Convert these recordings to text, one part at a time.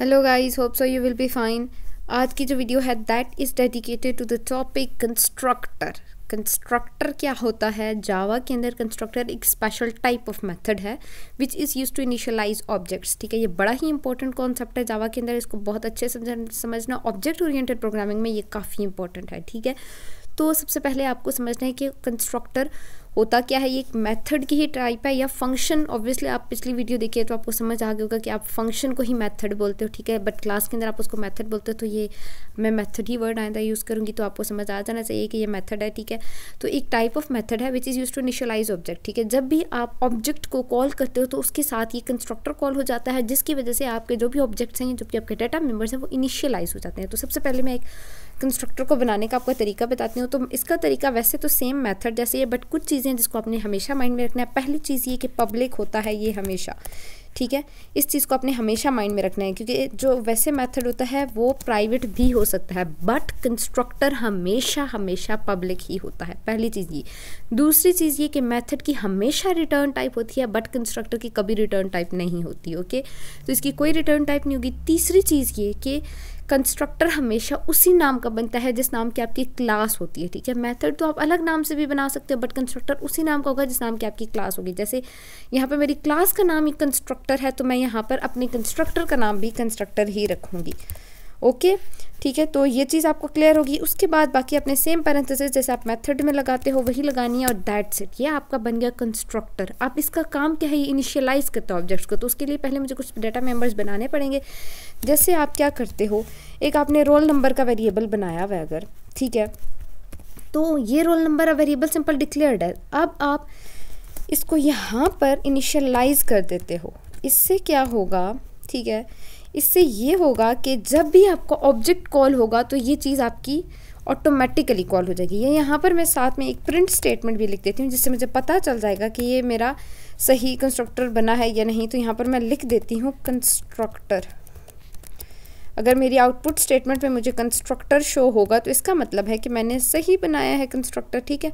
hello guys hope so you will be fine आज की जो वीडियो है that is dedicated to the topic constructor constructor क्या होता है जावा के अंदर कंस्ट्रक्टर एक स्पेशल टाइप ऑफ मेथड है which is use to initialise objects ठीक है ये बड़ा ही इंपॉर्टेंट कॉन्सेप्ट है जावा के अंदर इसको बहुत अच्छे समझना ऑब्जेक्ट ओरिएटेड प्रोग्रामिंग में ये काफ़ी इंपॉर्टेंट है ठीक है तो सबसे पहले आपको समझना है कि कंस्ट्रक्टर होता क्या है ये एक मेथड की ही टाइप है या फंक्शन ऑब्वियसली आप पिछली वीडियो देखिए तो आपको समझ आ गया होगा कि आप फंक्शन को ही मेथड बोलते हो ठीक है बट क्लास के अंदर आप उसको मेथड बोलते हो तो ये मैं मेथड ही वर्ड आइंदा यूज़ करूँगी तो आपको समझ आ जाना चाहिए कि ये मैथड है ठीक है तो एक टाइप ऑफ मैथड है which is use to initialise object ठीक है जब भी आप ऑब्जेक्ट को कॉल करते हो तो उसके साथ ये कंस्ट्रक्टर कॉल हो जाता है जिसकी वजह से आपके जो भी ऑब्जेक्ट्स हैं जो कि आपके डाटा मेम्बर्स हैं वो इनिशियलाइज हो जाते हैं तो सबसे पहले मैं एक कंस्ट्रक्टर को बनाने का आपको तरीका बताती हूँ तो इसका तरीका वैसे तो सेम मेथड जैसे ये बट कुछ चीज़ें जिसको आपने हमेशा माइंड में रखना है पहली चीज़ ये कि पब्लिक होता है ये हमेशा ठीक है इस चीज़ को आपने हमेशा माइंड में रखना है क्योंकि जो वैसे मेथड होता है वो प्राइवेट भी हो सकता है बट कंस्ट्रक्टर हमेशा हमेशा पब्लिक ही होता है पहली चीज़ ये दूसरी चीज़ ये कि मेथड की हमेशा रिटर्न टाइप होती है बट कंस्ट्रक्टर की कभी रिटर्न टाइप नहीं होती ओके तो इसकी कोई रिटर्न टाइप नहीं होगी तीसरी चीज़ ये कि कंस्ट्रक्टर हमेशा उसी नाम का बनता है जिस नाम की आपकी क्लास होती है ठीक है मेथड तो आप अलग नाम से भी बना सकते हो बट कंस्ट्रक्टर उसी नाम का होगा जिस नाम की आपकी क्लास होगी जैसे यहाँ पर मेरी क्लास का नाम ही कंस्ट्रक्टर है तो मैं यहाँ पर अपने कंस्ट्रक्टर का नाम भी कंस्ट्रक्टर ही रखूँगी ओके ठीक है तो ये चीज़ आपको क्लियर होगी उसके बाद बाकी अपने सेम पैरेंथेसिस जैसे आप मेथड में लगाते हो वही लगानी है और दैट्स इट ये आपका बन गया कंस्ट्रक्टर आप इसका काम क्या है इनिशियलाइज़ करते हो ऑब्जेक्ट्स को तो उसके लिए पहले मुझे कुछ डाटा मेम्बर्स बनाने पड़ेंगे जैसे आप क्या करते हो एक आपने रोल नंबर का वेरिएबल बनाया हुआ अगर ठीक है तो ये roll number variable simple declared है अब आप इसको यहाँ पर इनिशियलाइज़ कर देते हो इससे क्या होगा ठीक है इससे ये होगा कि जब भी आपका ऑब्जेक्ट कॉल होगा तो ये चीज़ आपकी ऑटोमेटिकली कॉल हो जाएगी ये यहाँ पर मैं साथ में एक प्रिंट स्टेटमेंट भी लिख देती हूँ जिससे मुझे पता चल जाएगा कि ये मेरा सही कंस्ट्रक्टर बना है या नहीं तो यहाँ पर मैं लिख देती हूँ कंस्ट्रक्टर अगर मेरी आउटपुट स्टेटमेंट में मुझे कंस्ट्रक्टर शो होगा तो इसका मतलब है कि मैंने सही बनाया है कंस्ट्रक्टर ठीक है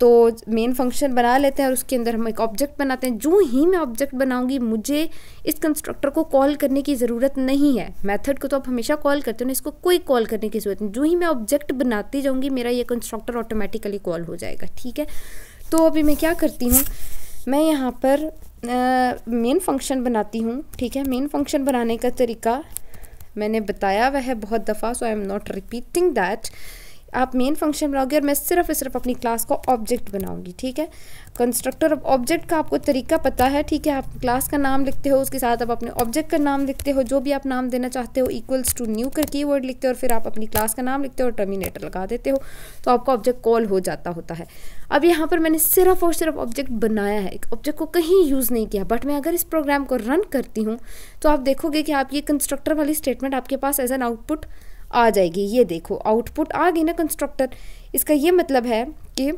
तो मेन फंक्शन बना लेते हैं और उसके अंदर हम एक ऑब्जेक्ट बनाते हैं जो ही मैं ऑब्जेक्ट बनाऊंगी मुझे इस कंस्ट्रक्टर को कॉल करने की ज़रूरत नहीं है मेथड को तो आप हमेशा कॉल करते हो ना इसको कोई कॉल करने की ज़रूरत नहीं जो ही मैं ऑब्जेक्ट बनाती जाऊँगी मेरा ये कंस्ट्रक्टर ऑटोमेटिकली कॉल हो जाएगा ठीक है तो अभी मैं क्या करती हूँ मैं यहाँ पर मेन फंक्शन बनाती हूँ ठीक है मेन फंक्शन बनाने का तरीका मैंने बताया वह बहुत दफ़ा so I am not repeating that आप मेन फंक्शन बनाओगे और मैं सिर्फ सिर्फ अपनी क्लास को ऑब्जेक्ट बनाऊंगी ठीक है कंस्ट्रक्टर ऑफ ऑब्जेक्ट का आपको तरीका पता है ठीक है आप क्लास का नाम लिखते हो उसके साथ आप अपने ऑब्जेक्ट का नाम लिखते हो जो भी आप नाम देना चाहते हो इक्वल्स टू न्यू कर की वर्ड लिखते हो और फिर आप अपनी क्लास का नाम लिखते हो और टर्मिनेटर लगा देते हो तो आपका ऑब्जेक्ट कॉल हो जाता होता है अब यहाँ पर मैंने सिर्फ और सिर्फ ऑब्जेक्ट बनाया है एक ऑब्जेक्ट को कहीं यूज़ नहीं किया बट मैं अगर इस प्रोग्राम को रन करती हूँ तो आप देखोगे कि आप ये कंस्ट्रक्टर वाली स्टेटमेंट आपके पास एज एन आउटपुट आ जाएगी ये देखो आउटपुट आ गई ना कंस्ट्रक्टर इसका ये मतलब है कि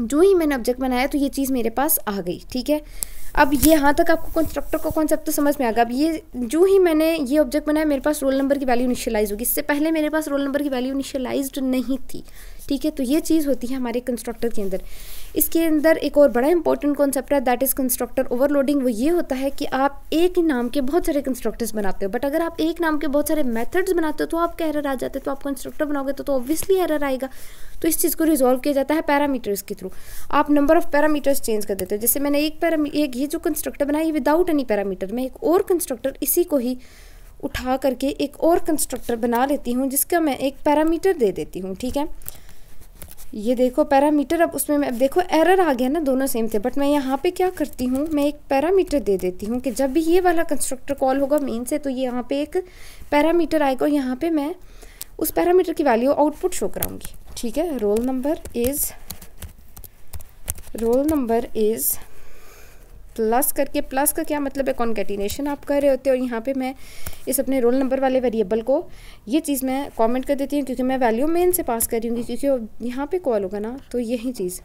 जो ही मैंने ऑब्जेक्ट बनाया तो ये चीज़ मेरे पास आ गई ठीक है अब ये यहाँ तक आपको कंस्ट्रक्टर का कॉन्सेप्ट तो समझ में आ गया अब ये जो ही मैंने ये ऑब्जेक्ट बनाया मेरे पास रोल नंबर की वैल्यू इनिशियलाइज होगी इससे पहले मेरे पास रोल नंबर की वैल्यू इनिशियलाइज नहीं थी ठीक है तो ये चीज़ होती है हमारे कंस्ट्रक्टर के अंदर इसके अंदर एक और बड़ा इंपॉर्टेंट कॉन्सेप्ट है दैट इज़ कंस्ट्रक्टर ओवरलोडिंग वो ये होता है कि आप एक ही नाम के बहुत सारे कंस्ट्रक्टर्स बनाते हो बट अगर आप एक नाम के बहुत सारे मेथड्स बनाते हो तो आपके एरर आ जाते है तो आप कंस्ट्रक्टर बनाओगे तो ऑब्वियसली तो एरर आएगा तो इस चीज़ को रिजॉल्व किया जाता है पैरामीटर्स के थ्रू आप नंबर ऑफ पैरामीटर्स चेंज कर देते हो जैसे मैंने एक पैरा एक ये जो कंस्ट्रक्टर बनाया विदाउट एनी पैरामीटर मैं एक और कंस्ट्रक्टर इसी को ही उठा करके एक और कंस्ट्रक्टर बना लेती हूँ जिसका मैं एक पैरामीटर दे देती हूँ ठीक है ये देखो पैरामीटर अब उसमें मैं अब देखो एरर आ गया ना दोनों सेम थे बट मैं यहाँ पे क्या करती हूँ मैं एक पैरामीटर दे देती हूँ कि जब भी ये वाला कंस्ट्रक्टर कॉल होगा मेन से तो ये यहाँ पे एक पैरामीटर आएगा और यहाँ पे मैं उस पैरामीटर की वैल्यू आउटपुट शो कराऊंगी ठीक है roll number is roll number is plus करके प्लस का क्या मतलब है कॉन्केटिनेशन आप कर रहे होते हैं और यहाँ पे मैं इस अपने रोल नंबर वाले वेरिएबल को ये चीज़ मैं कमेंट कर देती हूँ क्योंकि मैं वैल्यू मेन से पास कर रही हूँ क्योंकि यहाँ पे कॉल होगा ना तो यही चीज़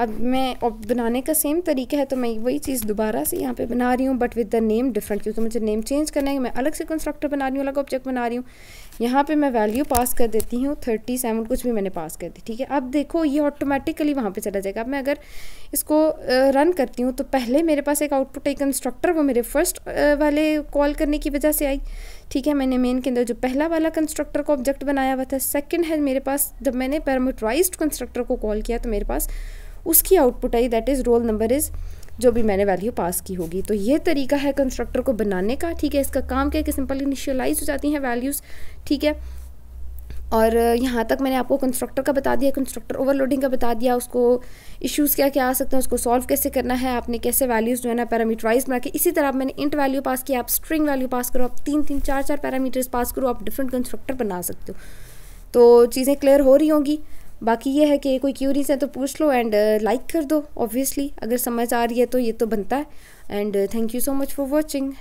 अब मैं बनाने का सेम तरीका है तो मैं वही चीज़ दोबारा से यहाँ पे बना रही हूँ but with the name different क्योंकि मुझे नेम चेंज करना है मैं अलग से कंस्ट्रक्टर बना रही हूँ अलग ऑब्जेक्ट बना रही हूँ यहाँ पे मैं वैल्यू पास कर देती हूँ थर्टी सेवन कुछ भी मैंने पास कर दी ठीक है अब देखो ये ऑटोमेटिकली वहाँ पर चला जाएगा अब मैं अगर इसको रन करती हूँ तो पहले मेरे पास एक आउटपुट एक कंस्ट्रक्टर वो मेरे फर्स्ट वाले कॉल करने की वजह से आई ठीक है मैंने मेन के अंदर जो पहला वाला कंस्ट्रक्टर को ऑब्जेक्ट बनाया हुआ था सेकेंड है मेरे पास जब मैंने पैरामोटराइज कंस्ट्रक्टर को कॉल किया तो मेरे पास उसकी आउटपुट आई that is roll number is जो भी मैंने वैल्यू पास की होगी तो ये तरीका है कंस्ट्रक्टर को बनाने का ठीक है इसका काम क्या है कि सिंपल इनिशियलाइज हो जाती हैं वैल्यूज़ ठीक है और यहाँ तक मैंने आपको कंस्ट्रक्टर का बता दिया कंस्ट्रक्टर ओवरलोडिंग का बता दिया उसको इश्यूज़ क्या क्या आ सकते हैं उसको सॉल्व कैसे करना है आपने कैसे वैल्यूज़ जो है ना पैरामीटराइज बना के इसी तरह मैंने इंट वैल्यू पास किया आप स्ट्रिंग वैल्यू पास करो आप तीन तीन चार चार पैरामीटर्स पास करो आप डिफरेंट कंस्ट्रक्टर बना सकते हो तो चीज़ें क्लियर हो रही होंगी बाकी ये है कि कोई क्यूरीज हैं तो पूछ लो एंड लाइक uh, कर दो ऑब्वियसली अगर समझ आ रही है तो ये तो बनता है and thank you so much for watching